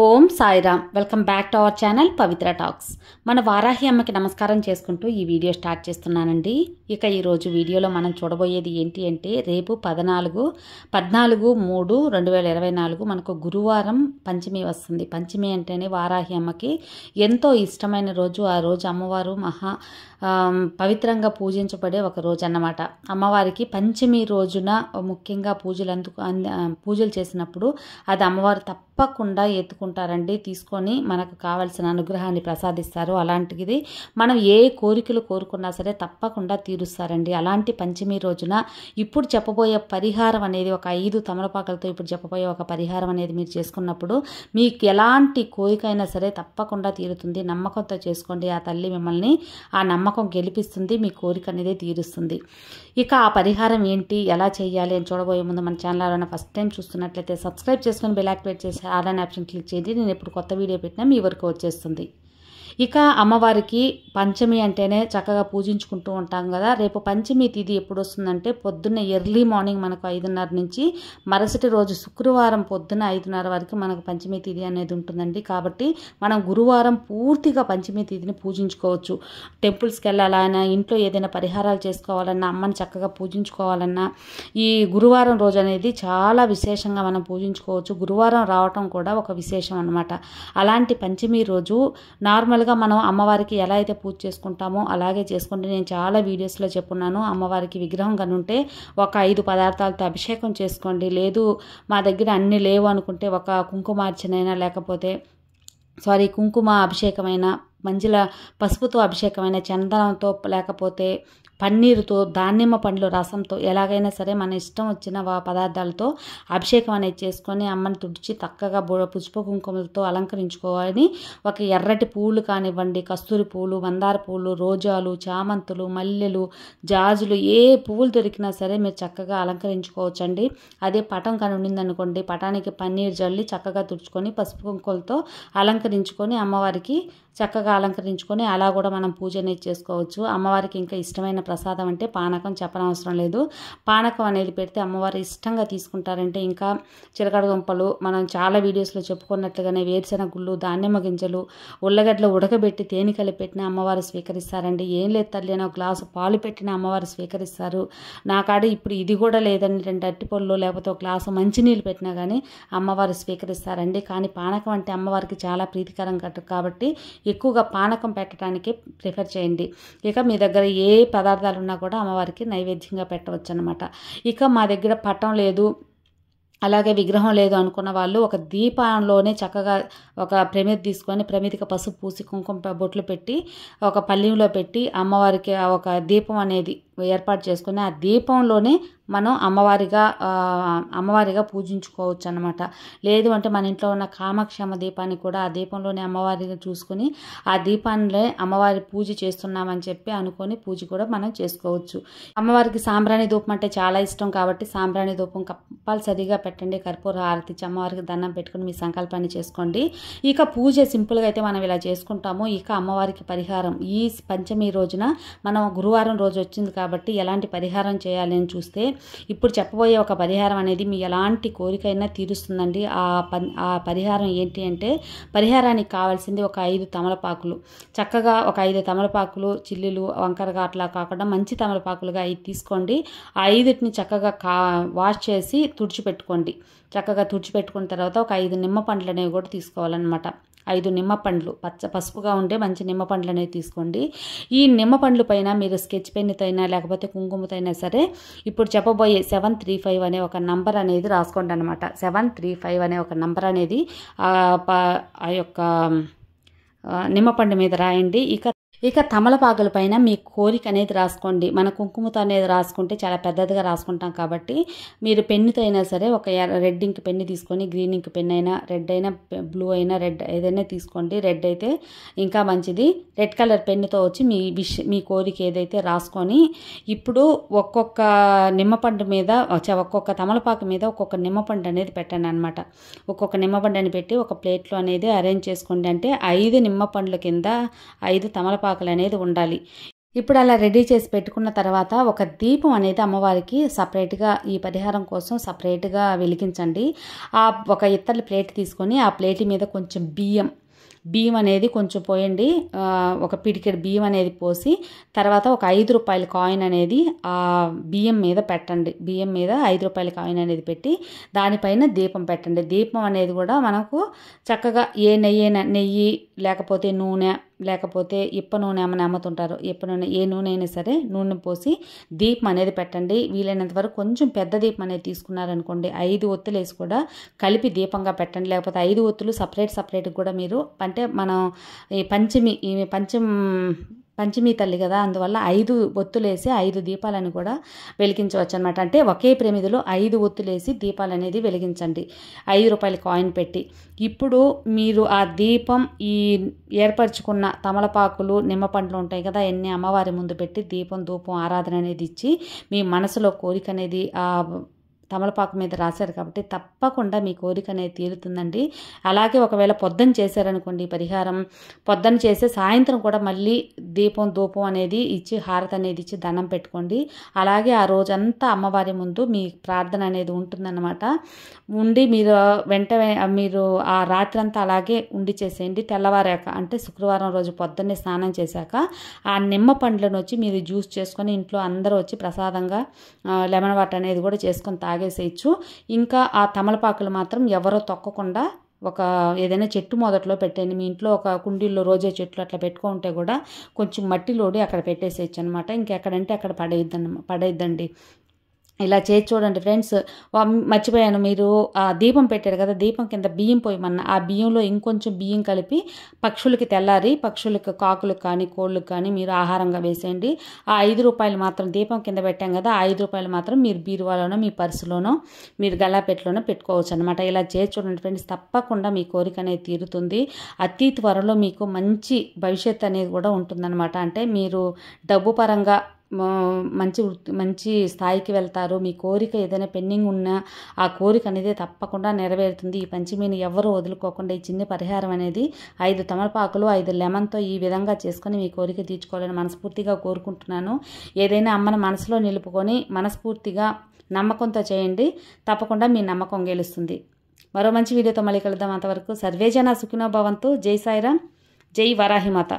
Om Sairam welcome back to our channel Pavitra talks మన వారాహి అమ్మకి నమస్కారం చేసుకుంటూ ఈ వీడియో స్టార్ట్ చేస్తున్నానండి ఇక ఈరోజు వీడియోలో మనం చూడబోయేది ఏంటి అంటే రేపు పద్నాలుగు పద్నాలుగు మూడు రెండు వేల ఇరవై నాలుగు మనకు గురువారం పంచమి వస్తుంది పంచమి అంటేనే వారాహి అమ్మకి ఎంతో ఇష్టమైన రోజు ఆ రోజు అమ్మవారు మహా పవిత్రంగా పూజించబడే ఒక రోజు అన్నమాట అమ్మవారికి పంచమి రోజున ముఖ్యంగా పూజలు అందుకు పూజలు చేసినప్పుడు అది అమ్మవారు తప్పకుండా ఎత్తు ఎత్తుకుంటారండి తీసుకొని మనకు కావాల్సిన అనుగ్రహాన్ని ప్రసాదిస్తారు అలాంటిది మనం ఏ కోరికలు కోరుకున్నా సరే తప్పకుండా తీరుస్తారండి అలాంటి పంచమి రోజున ఇప్పుడు చెప్పబోయే పరిహారం అనేది ఒక ఐదు తమలపాకలతో ఇప్పుడు చెప్పబోయే ఒక పరిహారం అనేది మీరు చేసుకున్నప్పుడు మీకు ఎలాంటి కోరిక అయినా సరే తప్పకుండా తీరుతుంది నమ్మకంతో చేసుకోండి ఆ తల్లి మిమ్మల్ని ఆ నమ్మకం గెలిపిస్తుంది మీ కోరిక అనేది తీరుస్తుంది ఇక ఆ పరిహారం ఏంటి ఎలా చేయాలి అని చూడబోయే ముందు మన ఛానల్ ఫస్ట్ టైం చూస్తున్నట్లయితే సబ్స్క్రైబ్ చేసుకొని బెల్ యాక్టివేట్ చేసి ఆన్లైన్ ఆప్షన్ క్లిక్ చేయండి నేను ఎప్పుడు కొత్త వీడియో పెట్టినా మీ వరకు వచ్చేస్తుంది ఇక అమ్మవారికి పంచమి అంటేనే చక్కగా పూజించుకుంటూ ఉంటాం కదా రేపు పంచమి తిది ఎప్పుడు వస్తుందంటే పొద్దున్న ఎర్లీ మార్నింగ్ మనకు ఐదున్నర నుంచి మరుసటి రోజు శుక్రవారం పొద్దున ఐదున్నర వరకు మనకు పంచమి తిది అనేది ఉంటుందండి కాబట్టి మనం గురువారం పూర్తిగా పంచమి తిదిని పూజించుకోవచ్చు టెంపుల్స్కి వెళ్ళాలన్నా ఇంట్లో ఏదైనా పరిహారాలు చేసుకోవాలన్నా అమ్మని చక్కగా పూజించుకోవాలన్నా ఈ గురువారం రోజు అనేది చాలా విశేషంగా మనం పూజించుకోవచ్చు గురువారం రావటం కూడా ఒక విశేషం అనమాట అలాంటి పంచమి రోజు నార్మల్ మామూలుగా మనం అమ్మవారికి ఎలా అయితే పూజ చేసుకుంటామో అలాగే చేసుకుంటే నేను చాలా వీడియోస్లో చెప్పున్నాను అమ్మవారికి విగ్రహం కనుంటే ఒక ఐదు పదార్థాలతో అభిషేకం చేసుకోండి లేదు మా దగ్గర అన్నీ లేవు అనుకుంటే ఒక కుంకుమార్చనైనా లేకపోతే సారీ కుంకుమ అభిషేకమైన మంజుల పసుపుతో అభిషేకమైన చందనంతో లేకపోతే పన్నీరుతో దానిమ్మ పండ్లు రసంతో ఎలాగైనా సరే మన ఇష్టం వచ్చిన పదార్థాలతో అభిషేకం అనేది చేసుకొని అమ్మని తుడిచి చక్కగా పుష్ప కుంకుమలతో అలంకరించుకోవాలని ఒక ఎర్రటి పూలు కానివ్వండి కస్తూరి పూలు మందార పూలు రోజాలు చామంతులు మల్లెలు జాజులు ఏ పువ్వులు దొరికినా సరే మీరు చక్కగా అలంకరించుకోవచ్చండి అదే పటం కానీ ఉండిందనుకోండి పటానికి పన్నీరు జల్లి చక్కగా తుడుచుకొని పసుపు కుంకులతో అలంకరించుకొని అమ్మవారికి చక్కగా అలంకరించుకొని అలా కూడా మనం పూజ అనేది చేసుకోవచ్చు అమ్మవారికి ఇంకా ఇష్టమైన ప్రసాదం అంటే పానకం చెప్పనవసరం లేదు పానకం అనేది పెడితే అమ్మవారు ఇష్టంగా తీసుకుంటారంటే ఇంకా చిలకడ దుంపలు మనం చాలా వీడియోస్లో చెప్పుకున్నట్లుగానే వేరుశెనగ గుళ్ళు దానిమ్మ గింజలు ఉల్లగడ్డలు ఉడకబెట్టి తేనె కలిపెట్టిన అమ్మవారు స్వీకరిస్తారండి ఏం లేదు తల్లి అని ఒక గ్లాసు పాలు పెట్టిన అమ్మవారు స్వీకరిస్తారు నాకాడ ఇప్పుడు ఇది కూడా లేదని రెండు అట్టిపళ్ళు లేకపోతే ఒక గ్లాసు మంచినీళ్ళు పెట్టినా కానీ అమ్మవారు స్వీకరిస్తారండి కానీ పానకం అంటే అమ్మవారికి చాలా ప్రీతికరం కట్టు కాబట్టి ఎక్కువగా పానకం పెట్టడానికి ప్రిఫర్ చేయండి ఇక మీ దగ్గర ఏ పదార్థాలు ఉన్నా కూడా అమ్మవారికి నైవేద్యంగా పెట్టవచ్చు అనమాట ఇక మా దగ్గర పట్టం లేదు అలాగే విగ్రహం లేదు అనుకున్న వాళ్ళు ఒక దీపంలోనే చక్కగా ఒక ప్రమిద తీసుకొని ప్రమేదిక పసుపు పూసి కుంకుమ బొట్లు పెట్టి ఒక పల్లెంలో పెట్టి అమ్మవారికి ఒక దీపం అనేది ఏర్పాటు చేసుకుని ఆ దీపంలోనే మనం అమ్మవారిగా అమ్మవారిగా పూజించుకోవచ్చు అనమాట లేదు అంటే మన ఇంట్లో ఉన్న కామక్షమ దీపాన్ని కూడా ఆ దీపంలోనే అమ్మవారిని చూసుకుని ఆ దీపాన్ని అమ్మవారి పూజ చేస్తున్నామని చెప్పి అనుకొని పూజ కూడా మనం చేసుకోవచ్చు అమ్మవారికి సాంబ్రాణి ధూపం అంటే చాలా ఇష్టం కాబట్టి సాంబ్రాణి ధూపం కంపల్సరిగా పెట్టండి కర్పూర హారతి అమ్మవారికి దండం పెట్టుకుని మీ సంకల్పాన్ని చేసుకోండి ఇక పూజ సింపుల్గా అయితే మనం ఇలా చేసుకుంటాము ఇక అమ్మవారికి పరిహారం ఈ పంచమి రోజున మనం గురువారం రోజు వచ్చింది కాబట్టి ఎలాంటి పరిహారం చేయాలి అని చూస్తే ఇప్పుడు చెప్పబోయే ఒక పరిహారం అనేది మీ ఎలాంటి కోరికైనా తీరుస్తుందండి ఆ ఆ పరిహారం ఏంటి అంటే పరిహారానికి కావాల్సింది ఒక ఐదు తమలపాకులు చక్కగా ఒక ఐదు తమలపాకులు చిల్లులు వంకరగా అట్లా కాకుండా మంచి తమలపాకులుగా అవి తీసుకోండి ఆ ఐదుటిని చక్కగా కా వాష్ చేసి తుడిచిపెట్టుకోండి చక్కగా తుడిచిపెట్టుకున్న తర్వాత ఒక ఐదు నిమ్మ పండ్లు అనేవి కూడా తీసుకోవాలన్నమాట ఐదు నిమ్మ పండ్లు పచ్చ పసుపుగా ఉండే మంచి నిమ్మ పండ్లు అనేవి తీసుకోండి ఈ నిమ్మ పండ్లు పైన మీరు స్కెచ్ పెన్నుతైనా లేకపోతే కుంకుమతైనా సరే ఇప్పుడు చెప్పబోయే సెవెన్ త్రీ ఫైవ్ అనే ఒక నంబర్ అనేది రాసుకోండి అనమాట సెవెన్ త్రీ ఫైవ్ అనే ఒక నంబర్ అనేది ఆ యొక్క నిమ్మపండు మీద రాయండి ఇక ఇక తమలపాకుల పైన మీ కోరిక అనేది రాసుకోండి మన కుంకుమతో అనేది రాసుకుంటే చాలా పెద్దదిగా రాసుకుంటాం కాబట్టి మీరు పెన్నుతో అయినా సరే ఒక రెడ్ ఇంక్ పెన్ను తీసుకొని గ్రీన్ ఇంక్ పెన్ అయినా రెడ్ అయినా బ్లూ అయినా రెడ్ ఏదైనా తీసుకోండి రెడ్ అయితే ఇంకా మంచిది రెడ్ కలర్ పెన్నుతో వచ్చి మీ విష్ మీ కోరిక ఏదైతే రాసుకొని ఇప్పుడు ఒక్కొక్క నిమ్మపండు మీద ఒక్కొక్క తమలపాకు మీద ఒక్కొక్క నిమ్మపండు అనేది పెట్టండి అనమాట ఒక్కొక్క నిమ్మపండు అని పెట్టి ఒక ప్లేట్లో అనేది అరేంజ్ చేసుకోండి అంటే ఐదు నిమ్మపండ్ల కింద ఐదు తమలపాకు తమలపాకులు అనేది ఉండాలి ఇప్పుడు అలా రెడీ చేసి పెట్టుకున్న తర్వాత ఒక దీపం అనేది అమ్మవారికి సపరేట్గా ఈ పరిహారం కోసం సపరేట్గా వెలిగించండి ఆ ఒక ఇత్తల ప్లేట్ తీసుకొని ఆ ప్లేట్ మీద కొంచెం బియ్యం బియ్యం అనేది కొంచెం పోయండి ఒక పిడికెడ్ బియ్యం అనేది పోసి తర్వాత ఒక ఐదు రూపాయల కాయిన్ అనేది ఆ బియ్యం మీద పెట్టండి బియ్యం మీద ఐదు రూపాయల కాయిన్ అనేది పెట్టి దానిపైన దీపం పెట్టండి దీపం అనేది కూడా మనకు చక్కగా ఏ నెయ్యి నెయ్యి లేకపోతే నూనె లేకపోతే ఇప్ప నూనె అమ్మని అమ్ముతుంటారు ఇప్ప నూనె ఏ నూనె అయినా సరే నూనె పోసి దీపం అనేది పెట్టండి వీలైనంత వరకు కొంచెం పెద్ద దీపం అనేది తీసుకున్నారనుకోండి ఐదు ఒత్తులు వేసి కూడా కలిపి దీపంగా పెట్టండి లేకపోతే ఐదు ఒత్తులు సపరేట్ సపరేట్గా కూడా మీరు అంటే మనం ఈ పంచమి ఈ పంచమి పంచమి తల్లి కదా అందువల్ల ఐదు ఒత్తులేసి ఐదు దీపాలను కూడా వెలిగించవచ్చు అనమాట అంటే ఒకే ప్రమిదిలో ఐదు ఒత్తులేసి దీపాలు అనేది వెలిగించండి ఐదు రూపాయల కాయిన్ పెట్టి ఇప్పుడు మీరు ఆ దీపం ఈ ఏర్పరచుకున్న తమలపాకులు నిమ్మ పండ్లు ఉంటాయి కదా ఎన్ని అమ్మవారి ముందు పెట్టి దీపం ధూపం ఆరాధన అనేది ఇచ్చి మీ మనసులో కోరిక అనేది తమలపాకు మీద రాశారు కాబట్టి తప్పకుండా మీ కోరిక అనేది తీరుతుందండి అలాగే ఒకవేళ పొద్దున చేశారనుకోండి పరిహారం పొద్దున చేసే సాయంత్రం కూడా మళ్ళీ దీపం ధూపం అనేది ఇచ్చి హారతి అనేది ఇచ్చి దండం పెట్టుకోండి అలాగే ఆ రోజంతా అమ్మవారి ముందు మీ ప్రార్థన అనేది ఉంటుందన్నమాట ఉండి మీరు వెంట మీరు ఆ రాత్రంతా అలాగే ఉండి చేసేయండి తెల్లవారాక అంటే శుక్రవారం రోజు పొద్దున్నే స్నానం చేశాక ఆ నిమ్మ పండ్లను వచ్చి మీరు జ్యూస్ చేసుకొని ఇంట్లో అందరూ వచ్చి ప్రసాదంగా లెమన్ వాటర్ అనేది కూడా చేసుకొని తాగే నాగేసేయచ్చు ఇంకా ఆ తమలపాకులు మాత్రం ఎవరో తొక్కకుండా ఒక ఏదైనా చెట్టు మొదట్లో పెట్టండి మీ ఇంట్లో ఒక కుండీల్లో రోజే చెట్లు అట్లా పెట్టుకుంటే కూడా కొంచెం మట్టిలోడి అక్కడ పెట్టేసేయచ్చు అనమాట ఇంకెక్కడంటే అక్కడ పడేద్దని పడేద్దండి ఇలా చేసి చూడండి ఫ్రెండ్స్ మర్చిపోయాను మీరు ఆ దీపం పెట్టారు కదా దీపం కింద బియ్యం పోయమన్న ఆ బియ్యంలో ఇంకొంచెం బియ్యం కలిపి పక్షులకి తెల్లారి పక్షులకు కాకులకు కానీ కోళ్ళకు కానీ మీరు ఆహారంగా వేసేయండి ఆ ఐదు రూపాయలు మాత్రం దీపం కింద పెట్టాం కదా ఆ ఐదు రూపాయలు మాత్రం మీరు బీరువాలోనో మీ పర్సులోనో మీరు గలాపెట్లోనో పెట్టుకోవచ్చు అనమాట ఇలా చేసి చూడండి ఫ్రెండ్స్ తప్పకుండా మీ కోరిక అనేది తీరుతుంది అతి త్వరలో మీకు మంచి భవిష్యత్ అనేది కూడా ఉంటుందన్నమాట అంటే మీరు డబ్బు పరంగా మంచి మంచి స్థాయికి వెళ్తారు మీ కోరిక ఏదైనా పెండింగ్ ఉన్నా ఆ కోరిక అనేది తప్పకుండా నెరవేరుతుంది ఈ పంచమీని ఎవరు వదులుకోకుండా ఈ చిన్న పరిహారం అనేది ఐదు తమలపాకులు ఐదు లెమన్తో ఈ విధంగా చేసుకొని మీ కోరిక తీర్చుకోవాలని మనస్ఫూర్తిగా కోరుకుంటున్నాను ఏదైనా అమ్మను మనసులో నిలుపుకొని మనస్ఫూర్తిగా నమ్మకంతో చేయండి తప్పకుండా మీ నమ్మకం గెలుస్తుంది మరో మంచి వీడియోతో మళ్ళీ కలుద్దాం అంతవరకు సర్వేజన సుఖినో భవంతు జై సాయిరామ్ జై వరాహిమాత